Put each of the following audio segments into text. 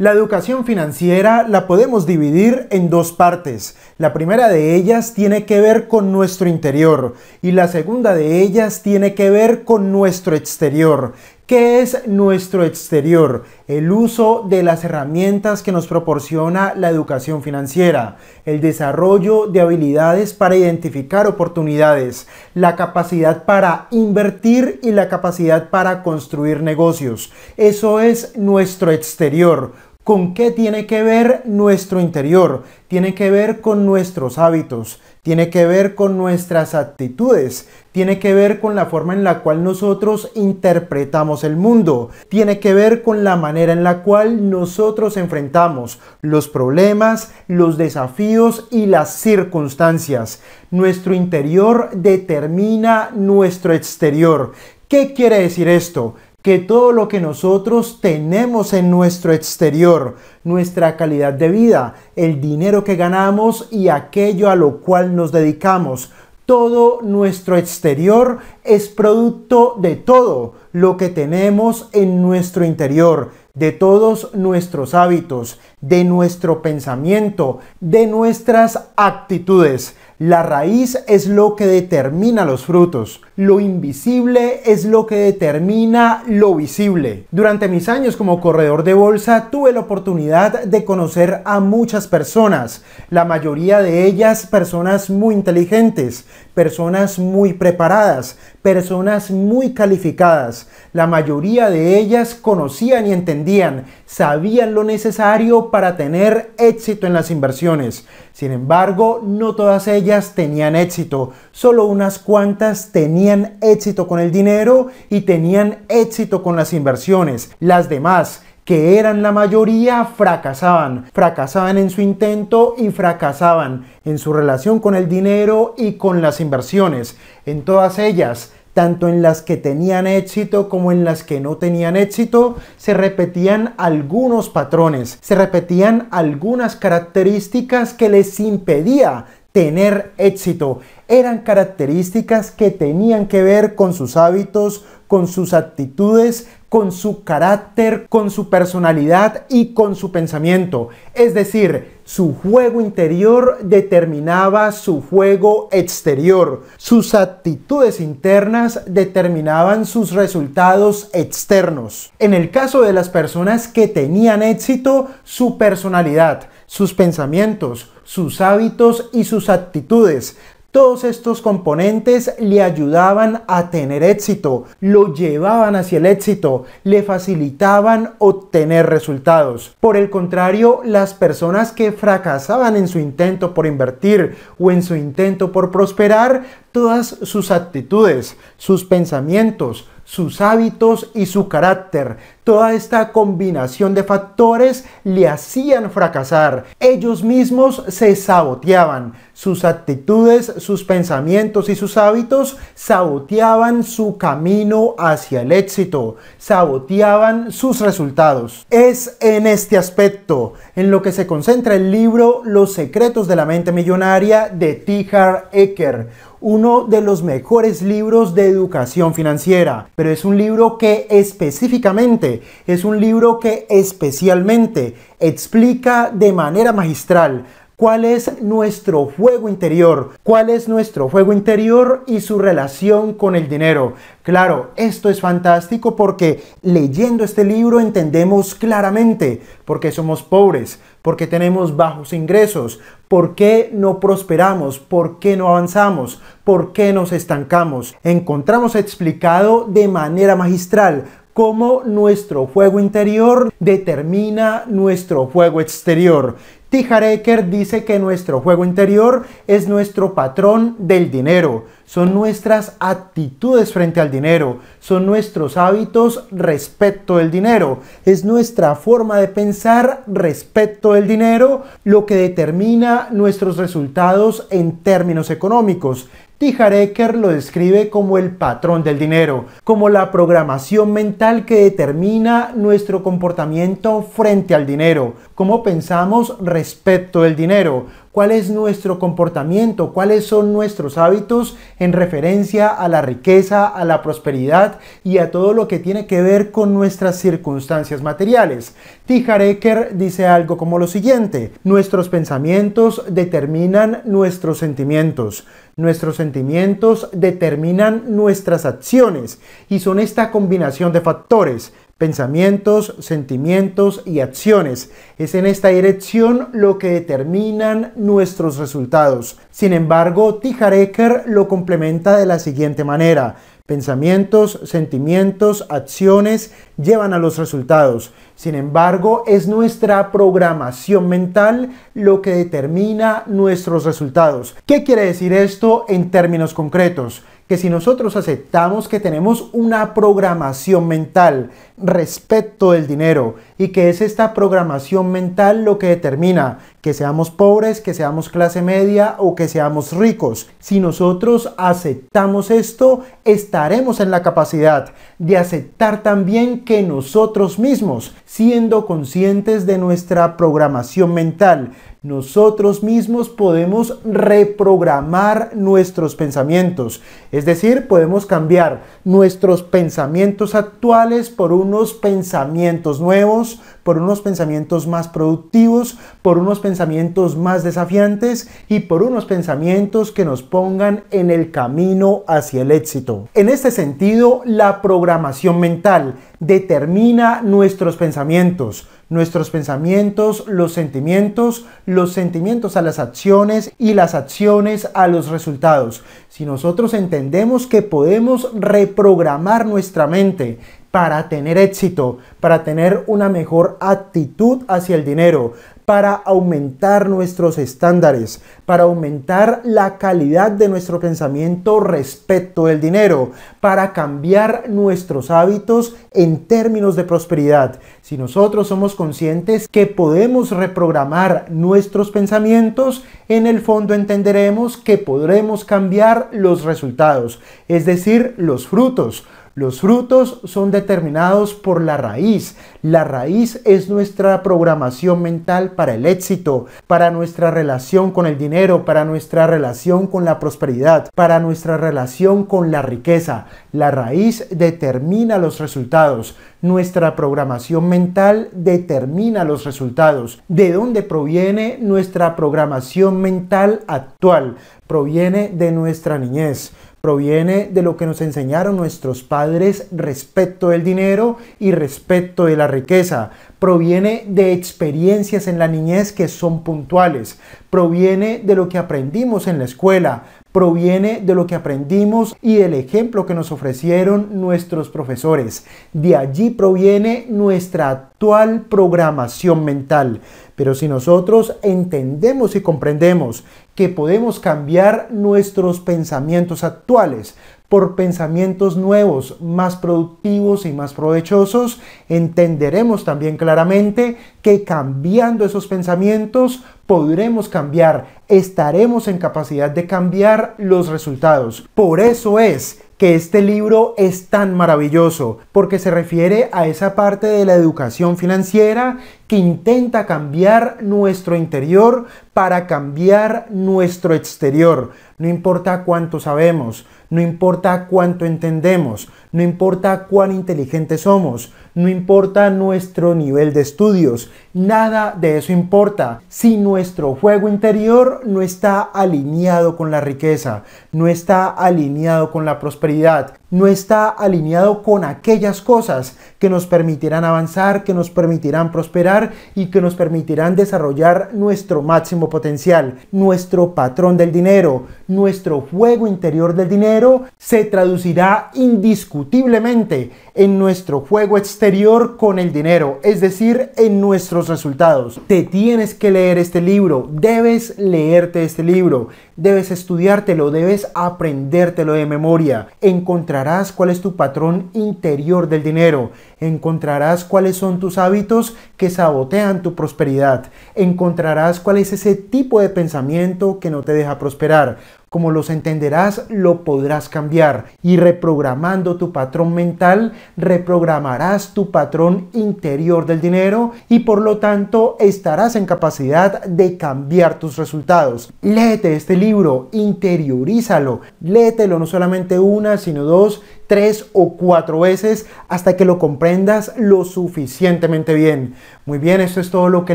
La educación financiera la podemos dividir en dos partes. La primera de ellas tiene que ver con nuestro interior y la segunda de ellas tiene que ver con nuestro exterior. ¿Qué es nuestro exterior? El uso de las herramientas que nos proporciona la educación financiera, el desarrollo de habilidades para identificar oportunidades, la capacidad para invertir y la capacidad para construir negocios. Eso es nuestro exterior ¿Con qué tiene que ver nuestro interior? Tiene que ver con nuestros hábitos, tiene que ver con nuestras actitudes, tiene que ver con la forma en la cual nosotros interpretamos el mundo, tiene que ver con la manera en la cual nosotros enfrentamos los problemas, los desafíos y las circunstancias. Nuestro interior determina nuestro exterior. ¿Qué quiere decir esto? que todo lo que nosotros tenemos en nuestro exterior, nuestra calidad de vida, el dinero que ganamos y aquello a lo cual nos dedicamos, todo nuestro exterior es producto de todo lo que tenemos en nuestro interior, de todos nuestros hábitos, de nuestro pensamiento, de nuestras actitudes. La raíz es lo que determina los frutos. Lo invisible es lo que determina lo visible. Durante mis años como corredor de bolsa tuve la oportunidad de conocer a muchas personas, la mayoría de ellas personas muy inteligentes, personas muy preparadas, personas muy calificadas. La mayoría de ellas conocían y entendían, sabían lo necesario para tener éxito en las inversiones. Sin embargo, no todas ellas tenían éxito, solo unas cuantas tenían éxito con el dinero y tenían éxito con las inversiones. Las demás que eran la mayoría, fracasaban. Fracasaban en su intento y fracasaban en su relación con el dinero y con las inversiones. En todas ellas, tanto en las que tenían éxito como en las que no tenían éxito, se repetían algunos patrones, se repetían algunas características que les impedía tener éxito. Eran características que tenían que ver con sus hábitos, con sus actitudes, con su carácter, con su personalidad y con su pensamiento. Es decir, su juego interior determinaba su juego exterior. Sus actitudes internas determinaban sus resultados externos. En el caso de las personas que tenían éxito, su personalidad, sus pensamientos, sus hábitos y sus actitudes todos estos componentes le ayudaban a tener éxito, lo llevaban hacia el éxito, le facilitaban obtener resultados. Por el contrario, las personas que fracasaban en su intento por invertir o en su intento por prosperar, todas sus actitudes, sus pensamientos, sus hábitos y su carácter Toda esta combinación de factores le hacían fracasar. Ellos mismos se saboteaban. Sus actitudes, sus pensamientos y sus hábitos saboteaban su camino hacia el éxito, saboteaban sus resultados. Es en este aspecto en lo que se concentra el libro Los secretos de la mente millonaria de Tihar Ecker, uno de los mejores libros de educación financiera, pero es un libro que específicamente es un libro que especialmente explica de manera magistral cuál es nuestro fuego interior, cuál es nuestro fuego interior y su relación con el dinero. Claro, esto es fantástico porque leyendo este libro entendemos claramente por qué somos pobres, por qué tenemos bajos ingresos, por qué no prosperamos, por qué no avanzamos, por qué nos estancamos. Encontramos explicado de manera magistral cómo nuestro juego interior determina nuestro juego exterior. Tijareker dice que nuestro juego interior es nuestro patrón del dinero, son nuestras actitudes frente al dinero, son nuestros hábitos respecto del dinero, es nuestra forma de pensar respecto del dinero lo que determina nuestros resultados en términos económicos. Tijareker lo describe como el patrón del dinero, como la programación mental que determina nuestro comportamiento frente al dinero, cómo pensamos respecto del dinero, cuál es nuestro comportamiento, cuáles son nuestros hábitos en referencia a la riqueza, a la prosperidad y a todo lo que tiene que ver con nuestras circunstancias materiales. Tijareker dice algo como lo siguiente, nuestros pensamientos determinan nuestros sentimientos. Nuestros sentimientos determinan nuestras acciones y son esta combinación de factores, pensamientos, sentimientos y acciones. Es en esta dirección lo que determinan nuestros resultados. Sin embargo, Tijareker lo complementa de la siguiente manera. Pensamientos, sentimientos, acciones llevan a los resultados. Sin embargo, es nuestra programación mental lo que determina nuestros resultados. ¿Qué quiere decir esto en términos concretos? que si nosotros aceptamos que tenemos una programación mental respecto del dinero y que es esta programación mental lo que determina que seamos pobres, que seamos clase media o que seamos ricos, si nosotros aceptamos esto, estaremos en la capacidad de aceptar también que nosotros mismos, siendo conscientes de nuestra programación mental, nosotros mismos podemos reprogramar nuestros pensamientos. Es decir, podemos cambiar nuestros pensamientos actuales por unos pensamientos nuevos, por unos pensamientos más productivos, por unos pensamientos más desafiantes y por unos pensamientos que nos pongan en el camino hacia el éxito. En este sentido, la programación mental determina nuestros pensamientos, nuestros pensamientos, los sentimientos, los sentimientos a las acciones y las acciones a los resultados. Si nosotros entendemos que podemos reprogramar nuestra mente, para tener éxito, para tener una mejor actitud hacia el dinero, para aumentar nuestros estándares, para aumentar la calidad de nuestro pensamiento respecto del dinero, para cambiar nuestros hábitos en términos de prosperidad. Si nosotros somos conscientes que podemos reprogramar nuestros pensamientos, en el fondo entenderemos que podremos cambiar los resultados, es decir, los frutos los frutos son determinados por la raíz. La raíz es nuestra programación mental para el éxito, para nuestra relación con el dinero, para nuestra relación con la prosperidad, para nuestra relación con la riqueza. La raíz determina los resultados. Nuestra programación mental determina los resultados. ¿De dónde proviene nuestra programación mental actual? Proviene de nuestra niñez proviene de lo que nos enseñaron nuestros padres respecto del dinero y respecto de la riqueza. Proviene de experiencias en la niñez que son puntuales. Proviene de lo que aprendimos en la escuela. Proviene de lo que aprendimos y del ejemplo que nos ofrecieron nuestros profesores. De allí proviene nuestra actual programación mental. Pero si nosotros entendemos y comprendemos que podemos cambiar nuestros pensamientos actuales por pensamientos nuevos, más productivos y más provechosos, entenderemos también claramente que cambiando esos pensamientos podremos cambiar, estaremos en capacidad de cambiar los resultados. Por eso es que este libro es tan maravilloso, porque se refiere a esa parte de la educación financiera que intenta cambiar nuestro interior para cambiar nuestro exterior. No importa cuánto sabemos, no importa cuánto entendemos, no importa cuán inteligentes somos, no importa nuestro nivel de estudios, nada de eso importa si nuestro juego interior no está alineado con la riqueza, no está alineado con la prosperidad no está alineado con aquellas cosas que nos permitirán avanzar, que nos permitirán prosperar y que nos permitirán desarrollar nuestro máximo potencial, nuestro patrón del dinero, nuestro juego interior del dinero se traducirá indiscutiblemente en nuestro juego exterior con el dinero, es decir, en nuestros resultados. Te tienes que leer este libro, debes leerte este libro debes estudiártelo, debes aprendértelo de memoria. Encontrarás cuál es tu patrón interior del dinero, encontrarás cuáles son tus hábitos que sabotean tu prosperidad, encontrarás cuál es ese tipo de pensamiento que no te deja prosperar como los entenderás, lo podrás cambiar y reprogramando tu patrón mental, reprogramarás tu patrón interior del dinero y por lo tanto estarás en capacidad de cambiar tus resultados. Léete este libro, interiorízalo, léetelo no solamente una, sino dos, tres o cuatro veces hasta que lo comprendas lo suficientemente bien. Muy bien, esto es todo lo que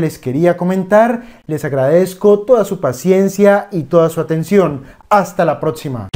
les quería comentar. Les agradezco toda su paciencia y toda su atención. Hasta la próxima.